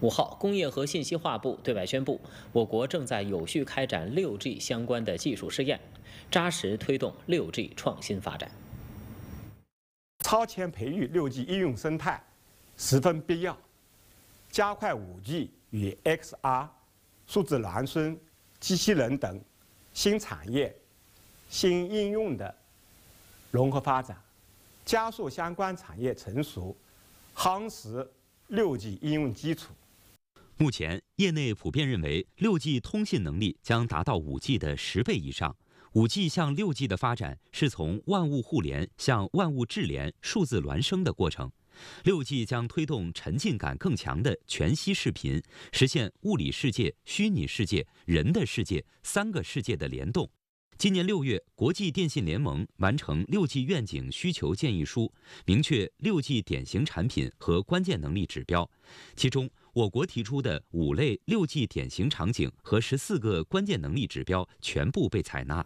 五号，工业和信息化部对外宣布，我国正在有序开展六 G 相关的技术试验，扎实推动六 G 创新发展。超前培育六 G 应用生态，十分必要。加快五 G 与 XR、数字孪生、机器人等新产业、新应用的融合发展，加速相关产业成熟，夯实六 G 应用基础。目前，业内普遍认为，六 G 通信能力将达到五 G 的十倍以上。五 G 向六 G 的发展是从万物互联向万物智联、数字孪生的过程。六 G 将推动沉浸感更强的全息视频，实现物理世界、虚拟世界、人的世界三个世界的联动。今年六月，国际电信联盟完成六 G 愿景需求建议书，明确六 G 典型产品和关键能力指标，其中。我国提出的五类六 G 典型场景和十四个关键能力指标全部被采纳。